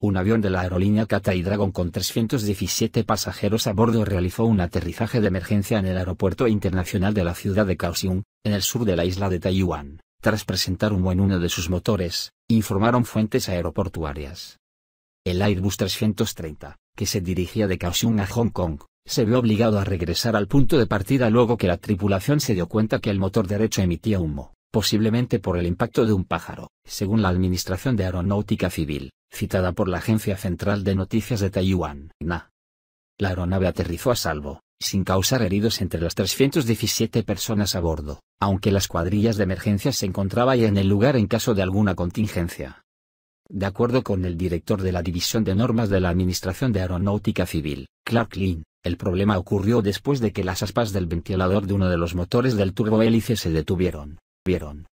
un avión de la aerolínea Cathay Dragon con 317 pasajeros a bordo realizó un aterrizaje de emergencia en el Aeropuerto Internacional de la ciudad de Kaohsiung, en el sur de la isla de Taiwán, tras presentar humo en uno de sus motores, informaron fuentes aeroportuarias. El Airbus 330, que se dirigía de Kaohsiung a Hong Kong, se vio obligado a regresar al punto de partida luego que la tripulación se dio cuenta que el motor derecho emitía humo, posiblemente por el impacto de un pájaro, según la Administración de Aeronáutica Civil citada por la Agencia Central de Noticias de Taiwán. Na. La aeronave aterrizó a salvo, sin causar heridos entre las 317 personas a bordo, aunque las cuadrillas de emergencia se encontraban ya en el lugar en caso de alguna contingencia. De acuerdo con el director de la División de Normas de la Administración de Aeronáutica Civil, Clark Lynn, el problema ocurrió después de que las aspas del ventilador de uno de los motores del turbohélice se detuvieron. Vieron,